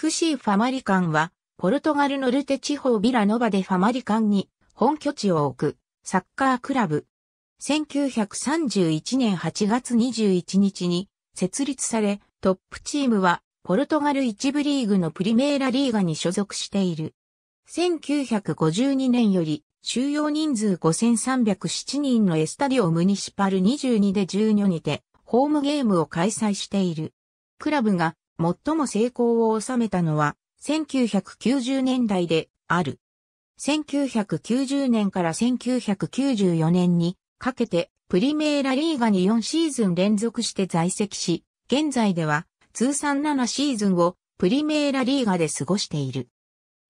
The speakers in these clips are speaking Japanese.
FC ファマリカンは、ポルトガルのルテ地方ビラノバでファマリカンに本拠地を置くサッカークラブ。1931年8月21日に設立され、トップチームはポルトガル1部リーグのプリメーラリーガに所属している。1952年より収容人数5307人のエスタディオムニシパル22で1 4にてホームゲームを開催している。クラブが最も成功を収めたのは、1990年代である。1990年から1994年にかけてプリメーラリーガに4シーズン連続して在籍し、現在では通算7シーズンをプリメーラリーガで過ごしている。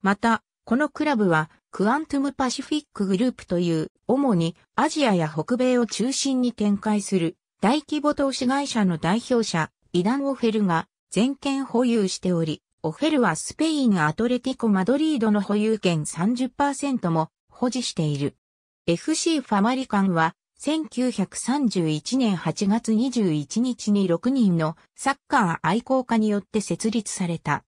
また、このクラブはクアントムパシフィックグループという主にアジアや北米を中心に展開する大規模投資会社の代表者イダン・オフェルが全権保有しており、オフェルはスペインアトレティコ・マドリードの保有権30%も保持している。FC ファマリカンは1931年8月21日に6人のサッカー愛好家によって設立された。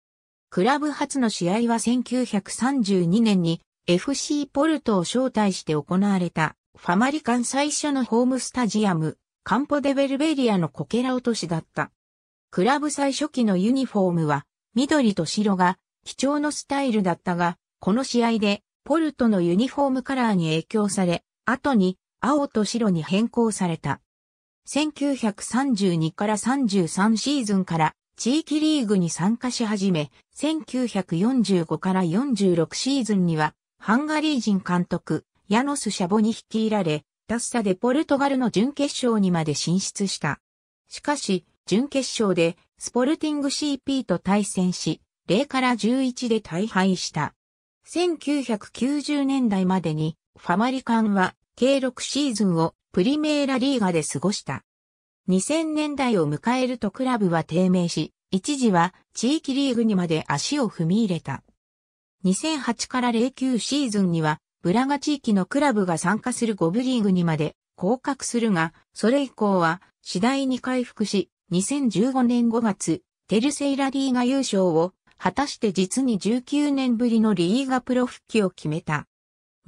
クラブ初の試合は1932年に FC ポルトを招待して行われたファマリカン最初のホームスタジアム、カンポデベルベリアのコケラ落としだった。クラブ最初期のユニフォームは、緑と白が、貴重のスタイルだったが、この試合で、ポルトのユニフォームカラーに影響され、後に、青と白に変更された。1932から33シーズンから地域リーグに参加し始め、1945から46シーズンには、ハンガリー人監督、ヤノス・シャボに率いられ、ダッサでポルトガルの準決勝にまで進出した。しかし、準決勝でスポルティング CP と対戦し、0から11で大敗した。1990年代までにファマリカンは計6シーズンをプリメーラリーガで過ごした。2000年代を迎えるとクラブは低迷し、一時は地域リーグにまで足を踏み入れた。2008から09シーズンには、ブラガ地域のクラブが参加する5部リーグにまで降格するが、それ以降は次第に回復し、2015年5月、テルセイラリーガ優勝を、果たして実に19年ぶりのリーガプロ復帰を決めた。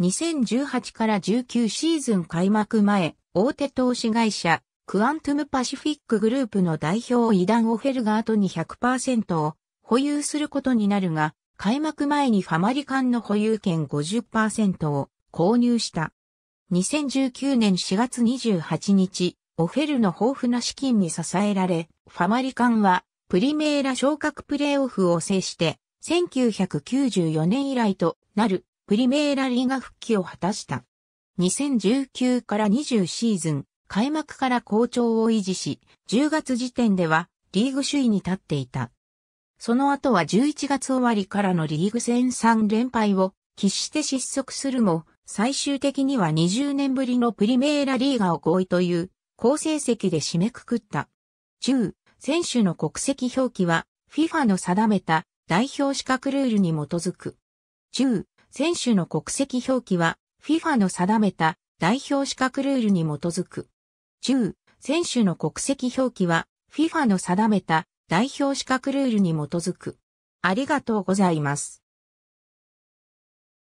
2018から19シーズン開幕前、大手投資会社、クアントムパシフィックグループの代表イダン・オフェルガートに100%を保有することになるが、開幕前にファマリカンの保有権50%を購入した。2019年4月28日、オフェルの豊富な資金に支えられ、ファマリカンはプリメーラ昇格プレーオフを制して、1994年以来となるプリメーラリーが復帰を果たした。2019から20シーズン、開幕から好調を維持し、10月時点ではリーグ首位に立っていた。その後は11月終わりからのリーグ戦3連敗を喫して失速するも、最終的には20年ぶりのプリメーラリーガを合意という好成績で締めくくった。中、選手の国籍表記は FIFA の定めた代表資格ルールに基づく。中、選手の国籍表記は FIFA の定めた代表資格ルールに基づく。中、選手の国籍表記は FIFA の定めた代表資格ルールに基づく。ありがとうございます。